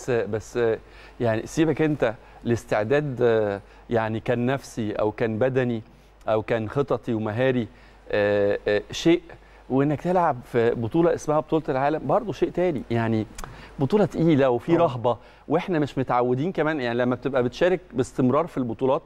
بس بس يعني سيبك انت الاستعداد يعني كان نفسي او كان بدني او كان خططي ومهاري آه، آه، شيء وانك تلعب في بطوله اسمها بطوله العالم برضه شيء تاني يعني بطوله تقيله وفي رهبه واحنا مش متعودين كمان يعني لما بتبقى بتشارك باستمرار في البطولات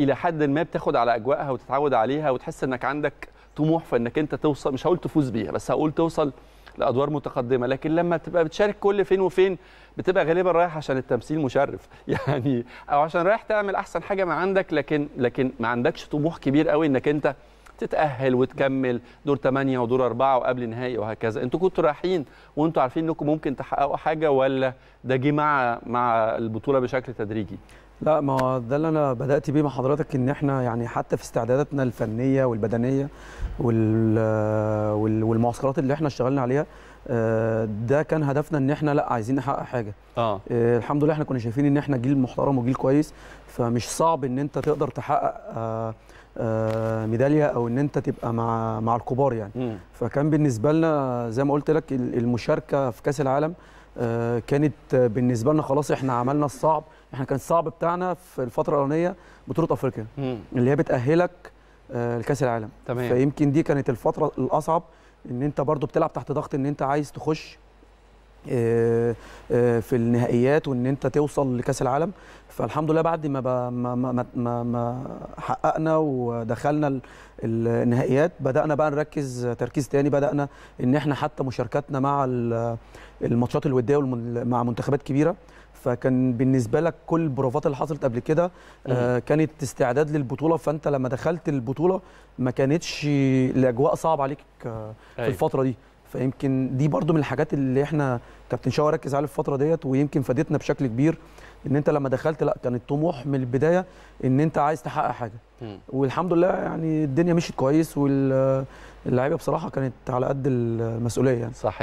الى حد ما بتاخد على اجواءها وتتعود عليها وتحس انك عندك طموح في انك انت توصل مش هقول تفوز بيها بس هقول توصل لادوار متقدمه لكن لما تبقى بتشارك كل فين وفين بتبقى غالبا رايح عشان التمثيل مشرف يعني او عشان رايح تعمل احسن حاجه ما عندك لكن لكن ما عندكش طموح كبير قوي انك انت تتأهل وتكمل دور 8 ودور 4 وقبل نهائي وهكذا انتوا كنتوا رايحين وانتوا عارفين انكم ممكن تحققوا حاجه ولا ده جه مع مع البطوله بشكل تدريجي لا ما هو ده اللي انا بدات بيه مع حضرتك ان احنا يعني حتى في استعداداتنا الفنيه والبدنيه والمعسكرات اللي احنا اشتغلنا عليها آه، ده كان هدفنا ان احنا لا عايزين نحقق حاجه آه. اه الحمد لله احنا كنا شايفين ان احنا جيل محترم وجيل كويس فمش صعب ان انت تقدر تحقق آه، ميداليه او ان انت تبقى مع مع الكبار يعني م. فكان بالنسبه لنا زي ما قلت لك المشاركه في كاس العالم آه، كانت بالنسبه لنا خلاص احنا عملنا الصعب احنا كان الصعب بتاعنا في الفتره الاولانيه بطوله افريقيا اللي هي بتاهلك آه، لكاس العالم تمام فيمكن دي كانت الفتره الاصعب ان انت برضو بتلعب تحت ضغط ان انت عايز تخش آه، آه، في النهائيات وان انت توصل لكاس العالم فالحمد لله بعد ما ما ما, ما, ما حققنا ودخلنا النهائيات بدانا بقى نركز تركيز تاني بدانا ان احنا حتى مشاركاتنا مع الماتشات الوديه مع منتخبات كبيره فكان بالنسبه لك كل البروفات اللي حصلت قبل كده آه، كانت استعداد للبطوله فانت لما دخلت البطوله ما كانتش الاجواء صعبه عليك في أيوة. الفتره دي فيمكن دي برضو من الحاجات اللي احنا كابتن شاور ركز عليها الفتره ديت ويمكن فادتنا بشكل كبير ان انت لما دخلت لا كان الطموح من البدايه ان انت عايز تحقق حاجه والحمد لله يعني الدنيا مشيت كويس واللعيبه بصراحه كانت على قد المسؤوليه يعني صحيح